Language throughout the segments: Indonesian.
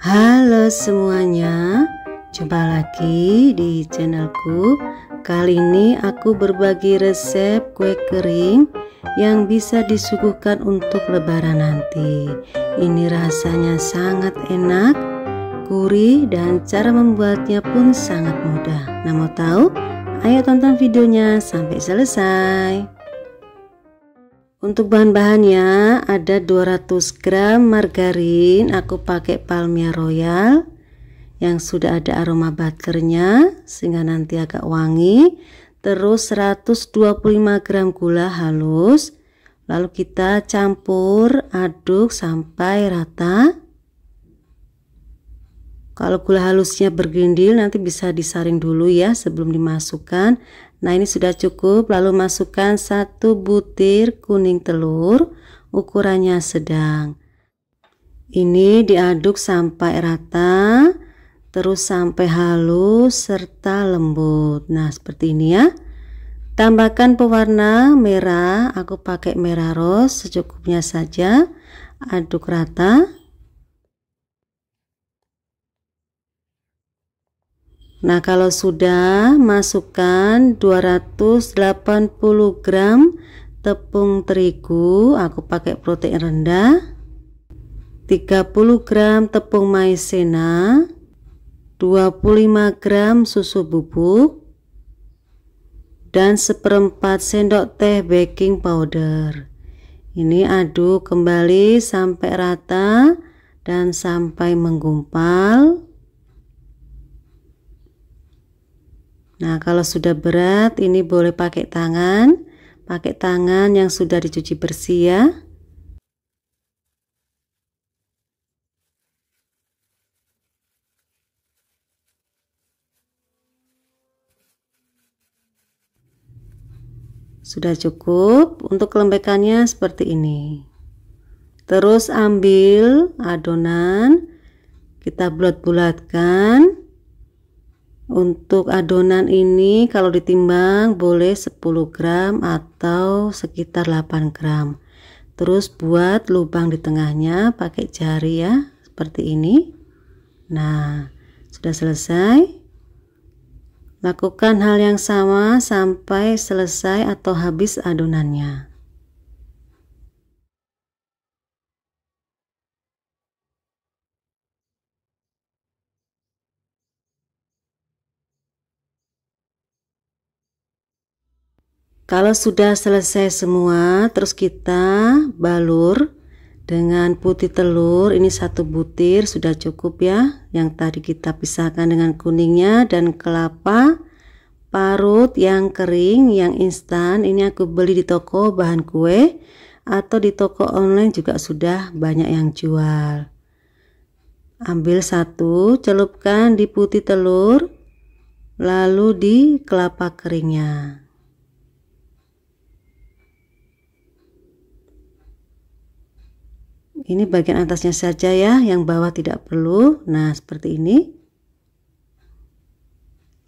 Halo semuanya, jumpa lagi di channelku. Kali ini aku berbagi resep kue kering yang bisa disuguhkan untuk lebaran nanti. Ini rasanya sangat enak, gurih dan cara membuatnya pun sangat mudah. Nah mau tahu? Ayo tonton videonya sampai selesai. Untuk bahan-bahannya ada 200 gram margarin aku pakai palmia royal yang sudah ada aroma butternya sehingga nanti agak wangi. Terus 125 gram gula halus lalu kita campur aduk sampai rata. Kalau gula halusnya bergendil nanti bisa disaring dulu ya sebelum dimasukkan. Nah ini sudah cukup lalu masukkan satu butir kuning telur ukurannya sedang Ini diaduk sampai rata terus sampai halus serta lembut Nah seperti ini ya Tambahkan pewarna merah, aku pakai merah rose secukupnya saja. Aduk rata. Nah, kalau sudah masukkan 280 gram tepung terigu, aku pakai protein rendah. 30 gram tepung maizena, 25 gram susu bubuk, dan seperempat sendok teh baking powder. Ini aduk kembali sampai rata dan sampai menggumpal. Nah, kalau sudah berat ini boleh pakai tangan. Pakai tangan yang sudah dicuci bersih ya. Sudah cukup untuk kelembekannya seperti ini. Terus ambil adonan, kita bulat-bulatkan untuk adonan ini kalau ditimbang boleh 10 gram atau sekitar 8 gram. Terus buat lubang di tengahnya pakai jari ya, seperti ini. Nah, sudah selesai. Lakukan hal yang sama sampai selesai atau habis adonannya. Kalau sudah selesai semua, terus kita balur dengan putih telur. Ini satu butir sudah cukup ya. Yang tadi kita pisahkan dengan kuningnya dan kelapa parut yang kering, yang instan. Ini aku beli di toko bahan kue atau di toko online juga sudah banyak yang jual. Ambil satu, celupkan di putih telur, lalu di kelapa keringnya. ini bagian atasnya saja ya yang bawah tidak perlu nah seperti ini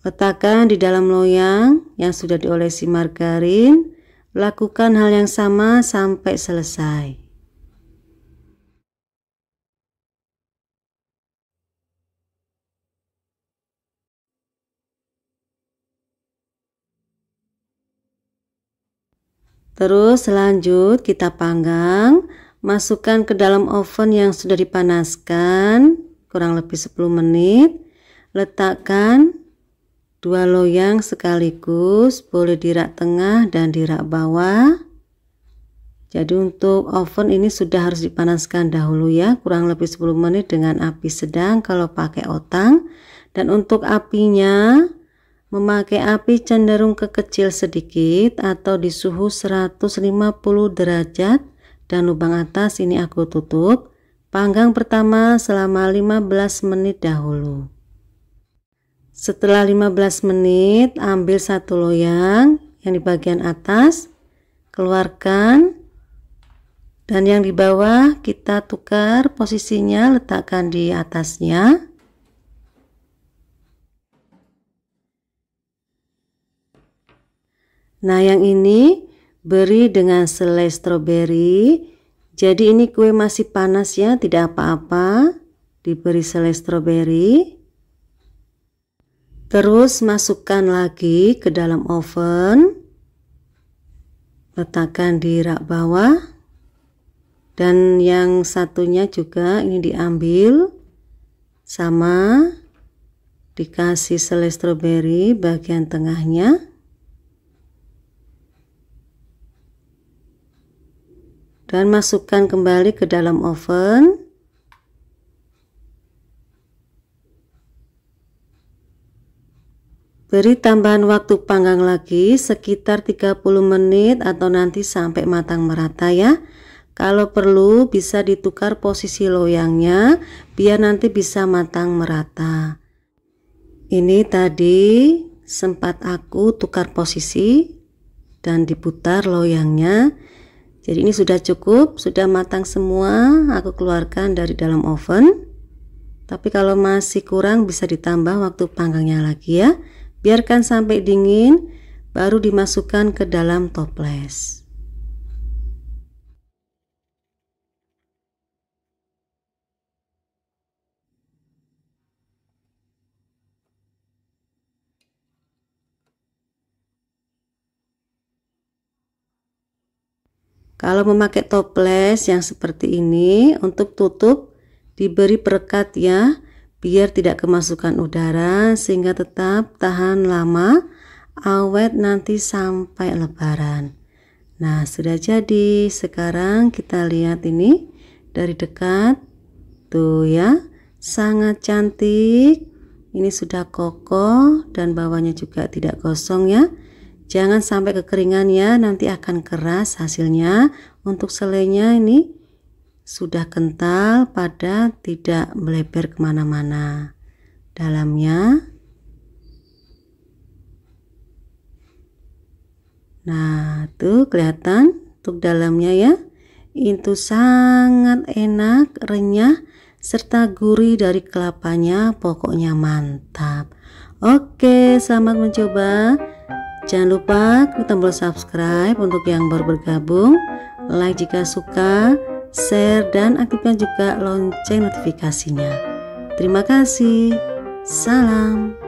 letakkan di dalam loyang yang sudah diolesi margarin lakukan hal yang sama sampai selesai Terus selanjut kita panggang masukkan ke dalam oven yang sudah dipanaskan kurang lebih 10 menit letakkan dua loyang sekaligus boleh di rak tengah dan di rak bawah jadi untuk oven ini sudah harus dipanaskan dahulu ya kurang lebih 10 menit dengan api sedang kalau pakai otang dan untuk apinya memakai api cenderung kekecil sedikit atau di suhu 150 derajat dan lubang atas ini aku tutup panggang pertama selama 15 menit dahulu setelah 15 menit ambil satu loyang yang di bagian atas keluarkan dan yang di bawah kita tukar posisinya letakkan di atasnya nah yang ini beri dengan selai stroberi jadi ini kue masih panas ya tidak apa-apa diberi selai stroberi terus masukkan lagi ke dalam oven letakkan di rak bawah dan yang satunya juga ini diambil sama dikasih selai stroberi bagian tengahnya dan masukkan kembali ke dalam oven beri tambahan waktu panggang lagi sekitar 30 menit atau nanti sampai matang merata ya kalau perlu bisa ditukar posisi loyangnya biar nanti bisa matang merata ini tadi sempat aku tukar posisi dan diputar loyangnya jadi ini sudah cukup, sudah matang semua, aku keluarkan dari dalam oven. Tapi kalau masih kurang bisa ditambah waktu panggangnya lagi ya. Biarkan sampai dingin, baru dimasukkan ke dalam toples. Kalau memakai toples yang seperti ini untuk tutup diberi perekat ya biar tidak kemasukan udara sehingga tetap tahan lama awet nanti sampai lebaran. Nah, sudah jadi. Sekarang kita lihat ini dari dekat. Tuh ya, sangat cantik. Ini sudah kokoh dan bawahnya juga tidak kosong ya. Jangan sampai kekeringan ya, nanti akan keras hasilnya. Untuk selainya ini sudah kental pada tidak melebar kemana-mana. Dalamnya. Nah, tuh kelihatan untuk dalamnya ya. Itu sangat enak, renyah, serta gurih dari kelapanya, pokoknya mantap. Oke, selamat mencoba. Jangan lupa klik tombol subscribe untuk yang baru bergabung, like jika suka, share, dan aktifkan juga lonceng notifikasinya. Terima kasih. Salam.